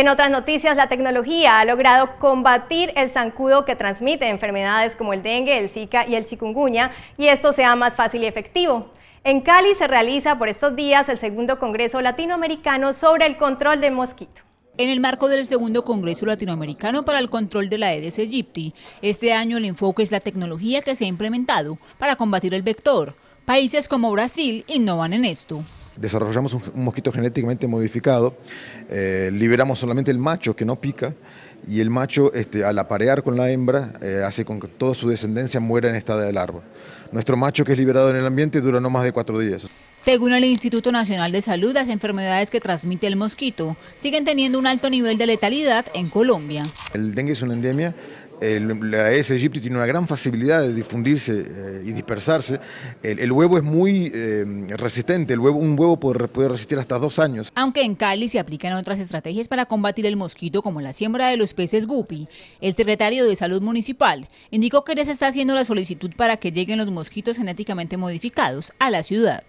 en otras noticias, la tecnología ha logrado combatir el zancudo que transmite enfermedades como el dengue, el zika y el chikungunya, y esto sea más fácil y efectivo. En Cali se realiza por estos días el segundo Congreso Latinoamericano sobre el control de mosquito. En el marco del segundo Congreso Latinoamericano para el Control de la Aedes aegypti, este año el enfoque es la tecnología que se ha implementado para combatir el vector. Países como Brasil innovan en esto desarrollamos un, mosquito genéticamente modificado, eh, liberamos solamente el macho que no pica y el macho este, al aparear con la hembra eh, hace con que toda su descendencia muera en estado de árbol. Nuestro macho que es liberado en el ambiente dura no más de cuatro días. Según el Instituto Nacional de Salud, las enfermedades que transmite el mosquito siguen teniendo un alto nivel de letalidad en Colombia. El dengue es una endemia la S aegypti tiene una gran facilidad de difundirse eh, y dispersarse. El, huevo es muy eh, resistente, el un huevo puede, resistir hasta dos años. Aunque en Cali se aplican otras estrategias para combatir el mosquito, como la siembra de los peces guppy, el secretario de Salud Municipal indicó que les está haciendo la solicitud para que lleguen los mosquitos genéticamente modificados a la ciudad.